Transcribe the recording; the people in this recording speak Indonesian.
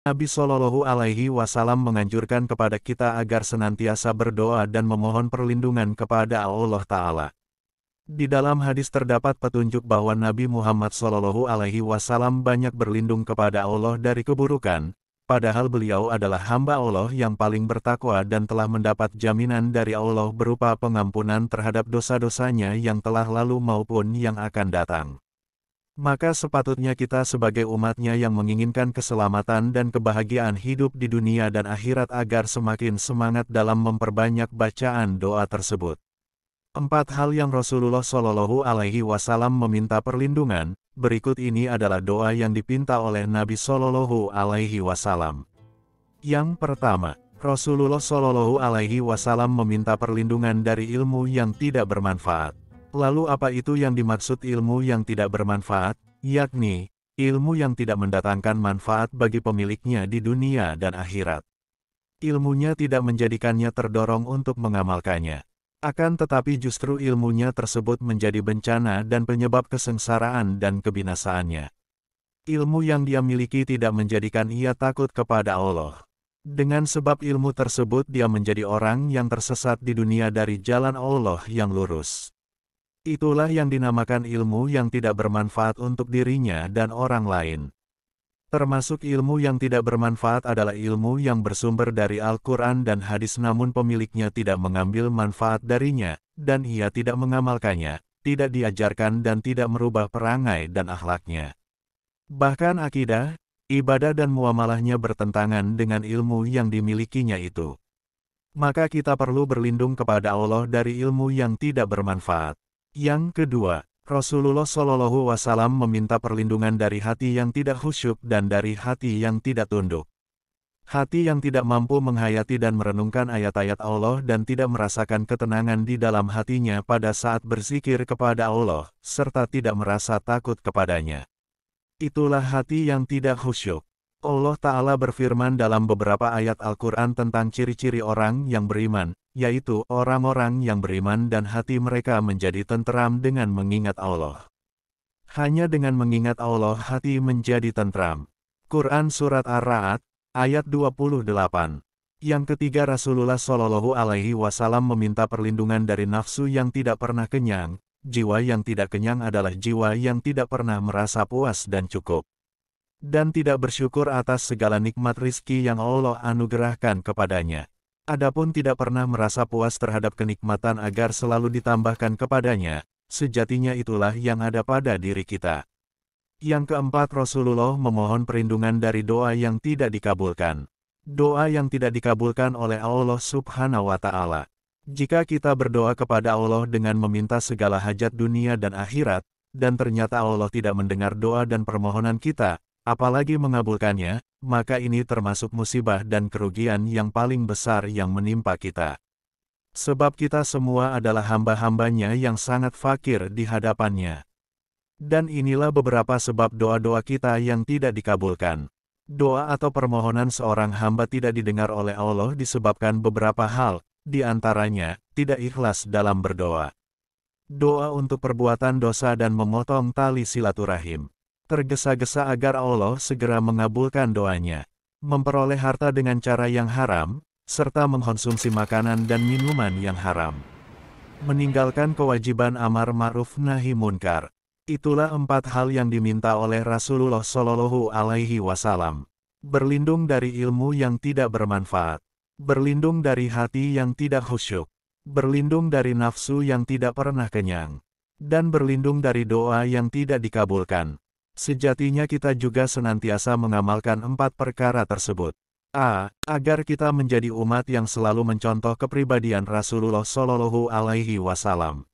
Nabi Shallallahu Alaihi Wasallam menganjurkan kepada kita agar senantiasa berdoa dan memohon perlindungan kepada Allah Ta'ala. Di dalam hadis terdapat petunjuk bahwa Nabi Muhammad Shallallahu Alaihi Wasallam banyak berlindung kepada Allah dari keburukan, padahal beliau adalah hamba Allah yang paling bertakwa dan telah mendapat jaminan dari Allah berupa pengampunan terhadap dosa-dosanya yang telah lalu maupun yang akan datang maka sepatutnya kita sebagai umatnya yang menginginkan keselamatan dan kebahagiaan hidup di dunia dan akhirat agar semakin semangat dalam memperbanyak bacaan doa tersebut. Empat hal yang Rasulullah Shallallahu Alaihi Wasallam meminta perlindungan, berikut ini adalah doa yang dipinta oleh Nabi Shallallahu Alaihi Wasallam. Yang pertama, Rasulullah Shallallahu Alaihi Wasallam meminta perlindungan dari ilmu yang tidak bermanfaat. Lalu apa itu yang dimaksud ilmu yang tidak bermanfaat, yakni, ilmu yang tidak mendatangkan manfaat bagi pemiliknya di dunia dan akhirat. Ilmunya tidak menjadikannya terdorong untuk mengamalkannya. Akan tetapi justru ilmunya tersebut menjadi bencana dan penyebab kesengsaraan dan kebinasaannya. Ilmu yang dia miliki tidak menjadikan ia takut kepada Allah. Dengan sebab ilmu tersebut dia menjadi orang yang tersesat di dunia dari jalan Allah yang lurus. Itulah yang dinamakan ilmu yang tidak bermanfaat untuk dirinya dan orang lain. Termasuk ilmu yang tidak bermanfaat adalah ilmu yang bersumber dari Al-Quran dan hadis namun pemiliknya tidak mengambil manfaat darinya, dan ia tidak mengamalkannya, tidak diajarkan dan tidak merubah perangai dan akhlaknya. Bahkan akidah, ibadah dan muamalahnya bertentangan dengan ilmu yang dimilikinya itu. Maka kita perlu berlindung kepada Allah dari ilmu yang tidak bermanfaat. Yang kedua, Rasulullah Shallallahu Wasallam meminta perlindungan dari hati yang tidak khusyuk dan dari hati yang tidak tunduk. Hati yang tidak mampu menghayati dan merenungkan ayat-ayat Allah dan tidak merasakan ketenangan di dalam hatinya pada saat bersikir kepada Allah, serta tidak merasa takut kepadanya. Itulah hati yang tidak khusyuk. Allah Ta'ala berfirman dalam beberapa ayat Al-Quran tentang ciri-ciri orang yang beriman, yaitu orang-orang yang beriman dan hati mereka menjadi tentram dengan mengingat Allah. Hanya dengan mengingat Allah hati menjadi tentram. Quran Surat ar raat ayat 28. Yang ketiga Rasulullah Shallallahu Alaihi Wasallam meminta perlindungan dari nafsu yang tidak pernah kenyang, jiwa yang tidak kenyang adalah jiwa yang tidak pernah merasa puas dan cukup dan tidak bersyukur atas segala nikmat rizki yang Allah anugerahkan kepadanya adapun tidak pernah merasa puas terhadap kenikmatan agar selalu ditambahkan kepadanya, sejatinya itulah yang ada pada diri kita. Yang keempat Rasulullah memohon perlindungan dari doa yang tidak dikabulkan. Doa yang tidak dikabulkan oleh Allah subhanahu wa ta'ala. Jika kita berdoa kepada Allah dengan meminta segala hajat dunia dan akhirat, dan ternyata Allah tidak mendengar doa dan permohonan kita, apalagi mengabulkannya, maka ini termasuk musibah dan kerugian yang paling besar yang menimpa kita. Sebab kita semua adalah hamba-hambanya yang sangat fakir di hadapannya. Dan inilah beberapa sebab doa-doa kita yang tidak dikabulkan. Doa atau permohonan seorang hamba tidak didengar oleh Allah disebabkan beberapa hal, di antaranya, tidak ikhlas dalam berdoa. Doa untuk perbuatan dosa dan memotong tali silaturahim tergesa-gesa agar Allah segera mengabulkan doanya. Memperoleh harta dengan cara yang haram, serta mengkonsumsi makanan dan minuman yang haram. Meninggalkan kewajiban amar ma'ruf nahi munkar. Itulah empat hal yang diminta oleh Rasulullah Shallallahu Alaihi Wasallam. Berlindung dari ilmu yang tidak bermanfaat. Berlindung dari hati yang tidak khusyuk. Berlindung dari nafsu yang tidak pernah kenyang. Dan berlindung dari doa yang tidak dikabulkan. Sejatinya kita juga senantiasa mengamalkan empat perkara tersebut. A. Agar kita menjadi umat yang selalu mencontoh kepribadian Rasulullah Shallallahu Alaihi Wasallam.